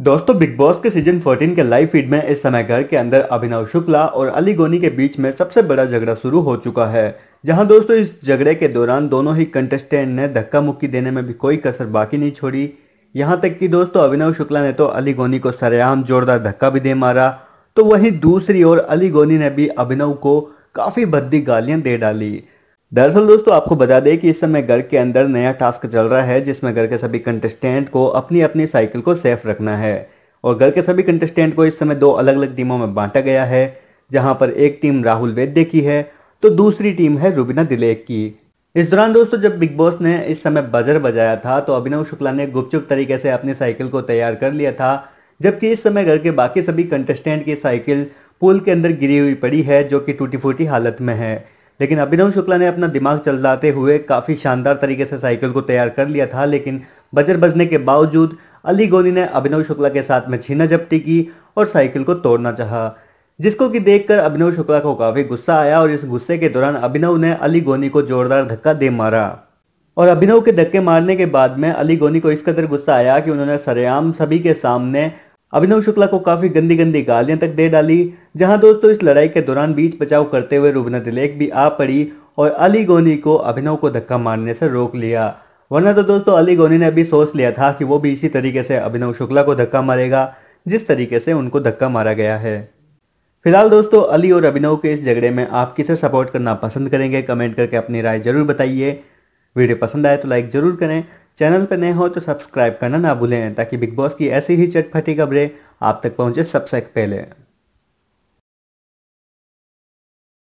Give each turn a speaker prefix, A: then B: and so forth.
A: दोस्तों big boss के season 14 के लाइव फीड में इस समय घर के अंदर अभिनव शुक्ला और अली गोनी के बीच में सबसे बड़ा झगड़ा शुरू हो चुका है जहां दोस्तों इस झगड़े के दौरान दोनों ही कंटेस्टेंट ने धक्का मुक्की देने में भी कोई कसर बाकी नहीं छोड़ी यहां तक कि दोस्तों अभिनव शुक्ला ने तो अली गोनी को सरेआम जोरदार धक्का भी दे मारा तो वहीं दूसरी ओर अली गोनी ने भी अभिनव को काफ़ी भद्दी गालियां दे डाली दरअसल दोस्तों आपको बता दें कि इस समय घर के अंदर नया टास्क चल रहा है जिसमें घर के सभी कंटेस्टेंट को अपनी अपनी साइकिल को सेफ रखना है और घर के सभी कंटेस्टेंट को इस समय दो अलग अलग टीमों में बांटा गया है जहां पर एक टीम राहुल वैद्य की है तो दूसरी टीम है रुबिना दिलेक की इस दौरान दोस्तों जब बिग बॉस ने इस समय बजर बजाया था तो अभिनव शुक्ला ने गुपचुप तरीके से अपनी साइकिल को तैयार कर लिया था जबकि इस समय घर के बाकी सभी कंटेस्टेंट की साइकिल पुल के अंदर गिरी हुई पड़ी है जो कि टूटी फूटी हालत में है लेकिन अभिनव शुक्ला ने अपना दिमाग चलाते हुए काफ़ी शानदार तरीके से साइकिल को तैयार कर लिया था लेकिन बजर बजने के बावजूद अली गोनी ने अभिनव शुक्ला के साथ में छीना झपटी की और साइकिल को तोड़ना चाहा जिसको कि देखकर अभिनव शुक्ला को काफ़ी गुस्सा आया और इस गुस्से के दौरान अभिनव ने अली गोनी को जोरदार धक्का दे मारा और अभिनव के धक्के मारने के बाद में अली गोनी को इस कदर गुस्सा आया कि उन्होंने सरेआम सभी के सामने अभिनव शुक्ला को काफ़ी गंदी गंदी गालियां तक दे डाली जहां दोस्तों इस लड़ाई के दौरान बीच बचाव करते हुए रुबना दिलेक भी आ पड़ी और अली गोनी को अभिनव को धक्का मारने से रोक लिया वरना तो दोस्तों अली गोनी ने अभी सोच लिया था कि वो भी इसी तरीके से अभिनव शुक्ला को धक्का मारेगा जिस तरीके से उनको धक्का मारा गया है फिलहाल दोस्तों अली और अभिनव के इस झगड़े में आप किसे सपोर्ट करना पसंद करेंगे कमेंट करके अपनी राय जरूर बताइए वीडियो पसंद आए तो लाइक जरूर करें चैनल पर नए हो तो सब्सक्राइब करना ना भूलें ताकि बिग बॉस की ऐसी ही चटपटी खबरें आप तक पहुंचे सबसे पहले